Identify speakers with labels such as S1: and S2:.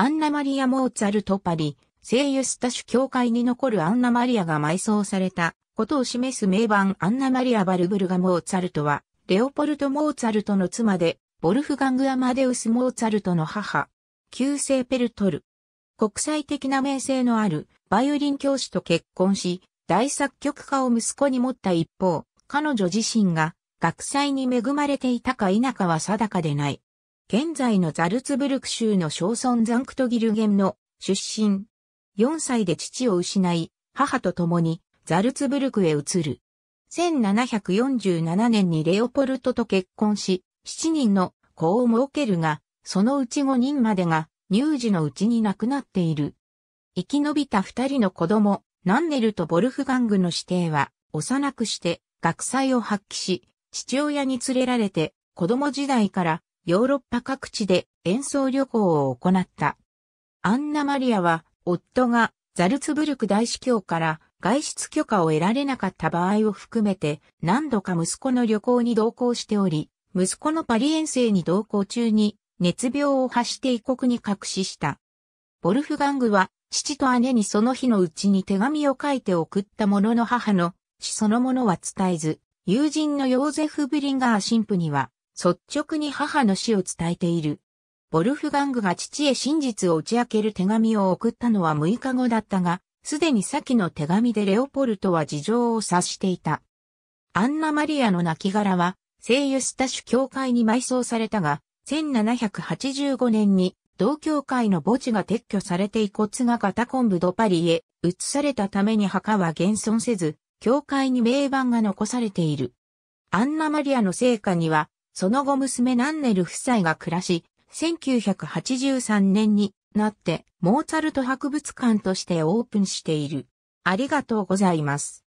S1: アンナマリア・モーツァルト・パリ、聖ユスタシュ教会に残るアンナマリアが埋葬されたことを示す名盤アンナマリア・バルブルガ・モーツァルトは、レオポルト・モーツァルトの妻で、ボルフガング・アマデウス・モーツァルトの母、旧姓ペルトル。国際的な名声のあるバイオリン教師と結婚し、大作曲家を息子に持った一方、彼女自身が学祭に恵まれていたか否かは定かでない。現在のザルツブルク州の小村ザンクトギルゲンの出身。4歳で父を失い、母と共にザルツブルクへ移る。1747年にレオポルトと結婚し、7人の子を設けるが、そのうち5人までが乳児のうちに亡くなっている。生き延びた2人の子供、ナンネルとボルフガングの指定は、幼くして学祭を発揮し、父親に連れられて、子供時代からヨーロッパ各地で演奏旅行を行った。アンナマリアは、夫がザルツブルク大司教から外出許可を得られなかった場合を含めて何度か息子の旅行に同行しており、息子のパリ遠征に同行中に熱病を発して異国に隠しした。ボルフガングは父と姉にその日のうちに手紙を書いて送ったものの母の死そのものは伝えず、友人のヨーゼフ・ブリンガー神父には率直に母の死を伝えている。ボルフガングが父へ真実を打ち明ける手紙を送ったのは6日後だったが、すでに先の手紙でレオポルトは事情を察していた。アンナ・マリアの亡骸は、聖ユスタシュ教会に埋葬されたが、1785年に同教会の墓地が撤去されて遺骨がカタコンブ・ド・パリへ移されたために墓は現存せず、教会に名板が残されている。アンナ・マリアの聖歌には、その後娘ナンネル夫妻が暮らし、1983年になってモーツァルト博物館としてオープンしている。ありがとうございます。